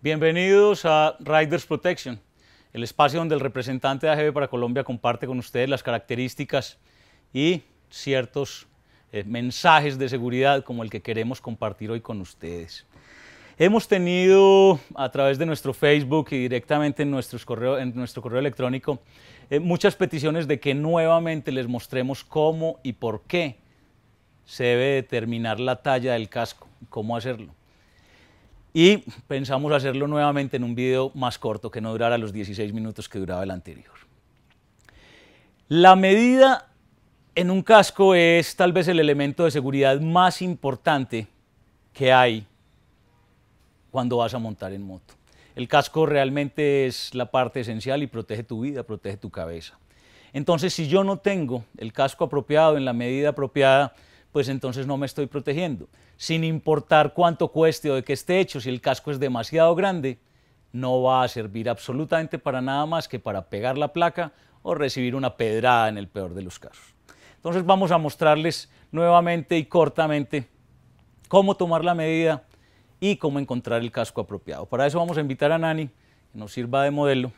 Bienvenidos a Riders Protection, el espacio donde el representante de AGB para Colombia comparte con ustedes las características y ciertos eh, mensajes de seguridad como el que queremos compartir hoy con ustedes. Hemos tenido a través de nuestro Facebook y directamente en, en nuestro correo electrónico eh, muchas peticiones de que nuevamente les mostremos cómo y por qué se debe determinar la talla del casco, cómo hacerlo y pensamos hacerlo nuevamente en un video más corto que no durara los 16 minutos que duraba el anterior. La medida en un casco es tal vez el elemento de seguridad más importante que hay cuando vas a montar en moto. El casco realmente es la parte esencial y protege tu vida, protege tu cabeza. Entonces, si yo no tengo el casco apropiado en la medida apropiada, pues entonces no me estoy protegiendo. Sin importar cuánto cueste o de qué esté hecho, si el casco es demasiado grande, no va a servir absolutamente para nada más que para pegar la placa o recibir una pedrada en el peor de los casos. Entonces vamos a mostrarles nuevamente y cortamente cómo tomar la medida y cómo encontrar el casco apropiado. Para eso vamos a invitar a Nani, que nos sirva de modelo,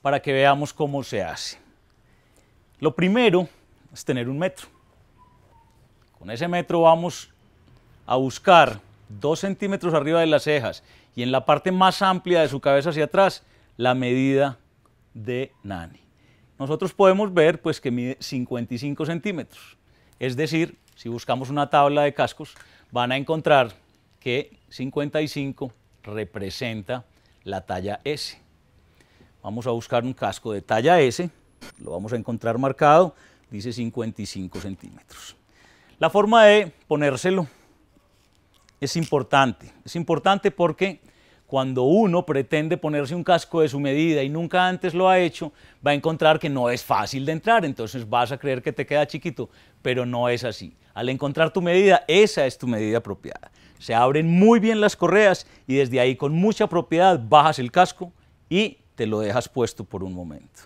para que veamos cómo se hace. Lo primero es tener un metro. Con ese metro vamos a buscar dos centímetros arriba de las cejas y en la parte más amplia de su cabeza hacia atrás la medida de Nani. Nosotros podemos ver pues, que mide 55 centímetros. Es decir, si buscamos una tabla de cascos, van a encontrar que 55 representa la talla S. Vamos a buscar un casco de talla S, lo vamos a encontrar marcado, dice 55 centímetros. La forma de ponérselo es importante. Es importante porque cuando uno pretende ponerse un casco de su medida y nunca antes lo ha hecho, va a encontrar que no es fácil de entrar, entonces vas a creer que te queda chiquito, pero no es así. Al encontrar tu medida, esa es tu medida apropiada. Se abren muy bien las correas y desde ahí con mucha propiedad bajas el casco y te lo dejas puesto por un momento.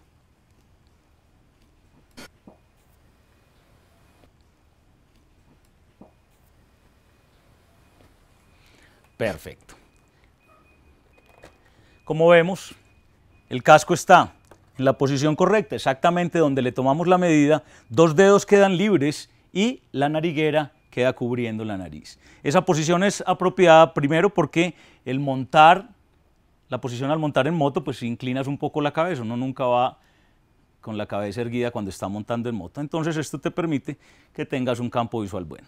Perfecto. Como vemos, el casco está en la posición correcta, exactamente donde le tomamos la medida, dos dedos quedan libres y la nariguera queda cubriendo la nariz. Esa posición es apropiada primero porque el montar, la posición al montar en moto, pues inclinas un poco la cabeza, uno nunca va con la cabeza erguida cuando está montando en moto. Entonces esto te permite que tengas un campo visual bueno.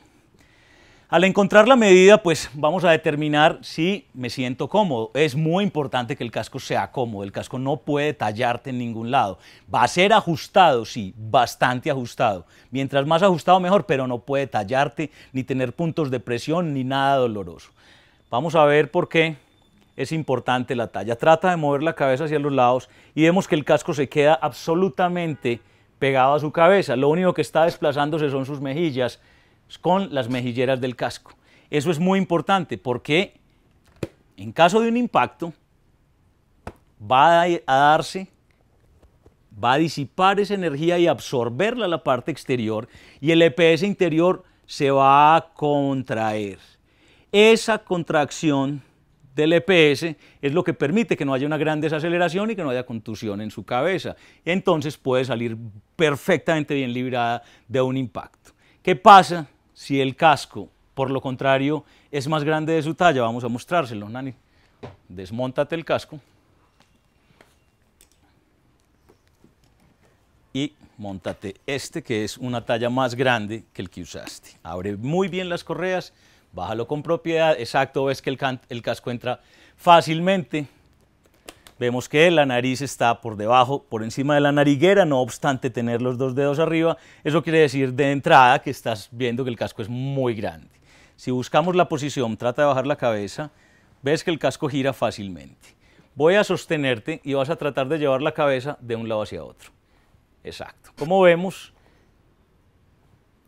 Al encontrar la medida, pues vamos a determinar si me siento cómodo. Es muy importante que el casco sea cómodo, el casco no puede tallarte en ningún lado. Va a ser ajustado, sí, bastante ajustado. Mientras más ajustado mejor, pero no puede tallarte, ni tener puntos de presión, ni nada doloroso. Vamos a ver por qué es importante la talla. Trata de mover la cabeza hacia los lados y vemos que el casco se queda absolutamente pegado a su cabeza. Lo único que está desplazándose son sus mejillas, con las mejilleras del casco. Eso es muy importante porque en caso de un impacto va a darse, va a disipar esa energía y absorberla a la parte exterior y el EPS interior se va a contraer. Esa contracción del EPS es lo que permite que no haya una gran desaceleración y que no haya contusión en su cabeza. Entonces puede salir perfectamente bien librada de un impacto. ¿Qué pasa si el casco, por lo contrario, es más grande de su talla, vamos a mostrárselo, Nani. Desmontate el casco. Y montate este que es una talla más grande que el que usaste. Abre muy bien las correas, bájalo con propiedad, exacto, ves que el, el casco entra fácilmente, vemos que la nariz está por debajo, por encima de la nariguera, no obstante tener los dos dedos arriba. Eso quiere decir de entrada que estás viendo que el casco es muy grande. Si buscamos la posición, trata de bajar la cabeza, ves que el casco gira fácilmente. Voy a sostenerte y vas a tratar de llevar la cabeza de un lado hacia otro. Exacto. Como vemos,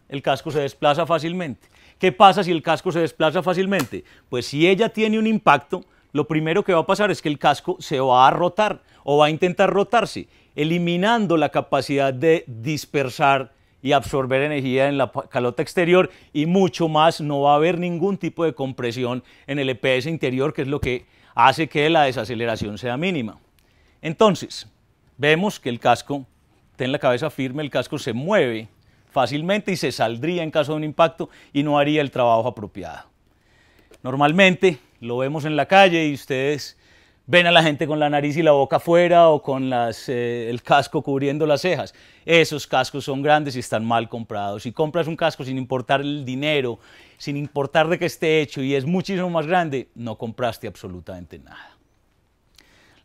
el casco se desplaza fácilmente. ¿Qué pasa si el casco se desplaza fácilmente? Pues si ella tiene un impacto, lo primero que va a pasar es que el casco se va a rotar o va a intentar rotarse, eliminando la capacidad de dispersar y absorber energía en la calota exterior y mucho más, no va a haber ningún tipo de compresión en el EPS interior, que es lo que hace que la desaceleración sea mínima. Entonces, vemos que el casco, ten la cabeza firme, el casco se mueve fácilmente y se saldría en caso de un impacto y no haría el trabajo apropiado. Normalmente lo vemos en la calle y ustedes ven a la gente con la nariz y la boca afuera o con eh, el casco cubriendo las cejas. Esos cascos son grandes y están mal comprados. Si compras un casco sin importar el dinero, sin importar de que esté hecho y es muchísimo más grande, no compraste absolutamente nada.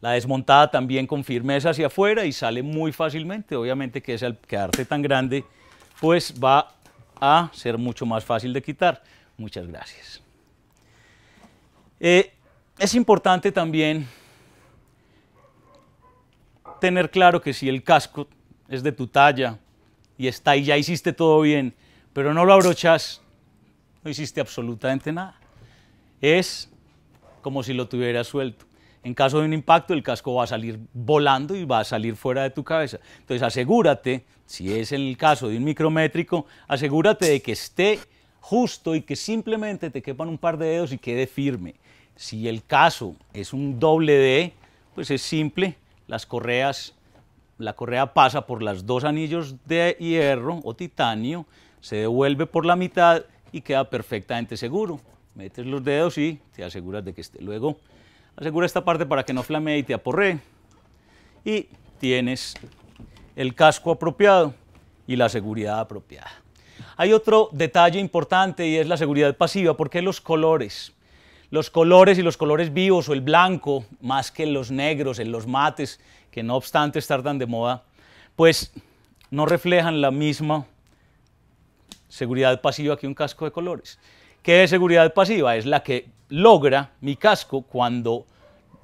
La desmontada también con firmeza hacia afuera y sale muy fácilmente. Obviamente que es al quedarte tan grande, pues va a ser mucho más fácil de quitar. Muchas gracias. Eh, es importante también tener claro que si el casco es de tu talla y está ya hiciste todo bien, pero no lo abrochas, no hiciste absolutamente nada. Es como si lo tuvieras suelto. En caso de un impacto, el casco va a salir volando y va a salir fuera de tu cabeza. Entonces, asegúrate, si es el caso de un micrométrico, asegúrate de que esté justo y que simplemente te quepan un par de dedos y quede firme. Si el caso es un doble D, pues es simple, las correas, la correa pasa por los dos anillos de hierro o titanio, se devuelve por la mitad y queda perfectamente seguro. Metes los dedos y te aseguras de que esté. Luego asegura esta parte para que no flamee y te aporre. Y tienes el casco apropiado y la seguridad apropiada. Hay otro detalle importante y es la seguridad pasiva. porque los colores? Los colores y los colores vivos o el blanco, más que los negros, en los mates, que no obstante están tan de moda, pues no reflejan la misma seguridad pasiva que un casco de colores. ¿Qué es seguridad pasiva? Es la que logra mi casco cuando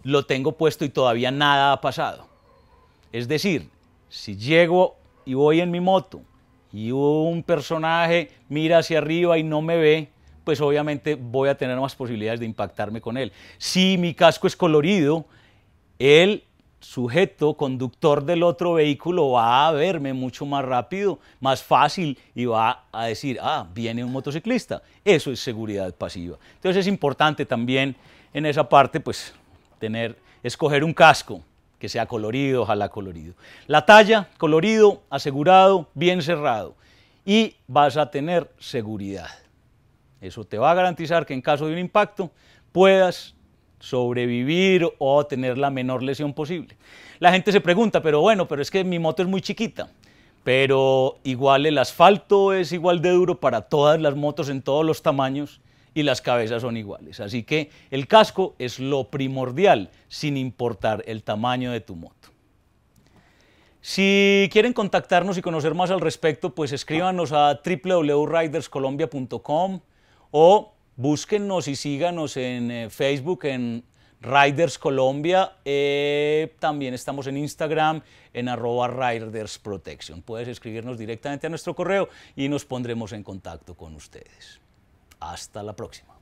lo tengo puesto y todavía nada ha pasado. Es decir, si llego y voy en mi moto y un personaje mira hacia arriba y no me ve, pues obviamente voy a tener más posibilidades de impactarme con él. Si mi casco es colorido, el sujeto conductor del otro vehículo va a verme mucho más rápido, más fácil y va a decir, ah, viene un motociclista. Eso es seguridad pasiva. Entonces es importante también en esa parte, pues, tener, escoger un casco que sea colorido, ojalá colorido. La talla, colorido, asegurado, bien cerrado. Y vas a tener seguridad. Eso te va a garantizar que en caso de un impacto puedas sobrevivir o tener la menor lesión posible. La gente se pregunta, pero bueno, pero es que mi moto es muy chiquita. Pero igual el asfalto es igual de duro para todas las motos en todos los tamaños y las cabezas son iguales. Así que el casco es lo primordial, sin importar el tamaño de tu moto. Si quieren contactarnos y conocer más al respecto, pues escríbanos a www.riderscolombia.com o búsquennos y síganos en eh, Facebook, en Riders Colombia. Eh, también estamos en Instagram, en arroba Riders Protection. Puedes escribirnos directamente a nuestro correo y nos pondremos en contacto con ustedes. Hasta la próxima.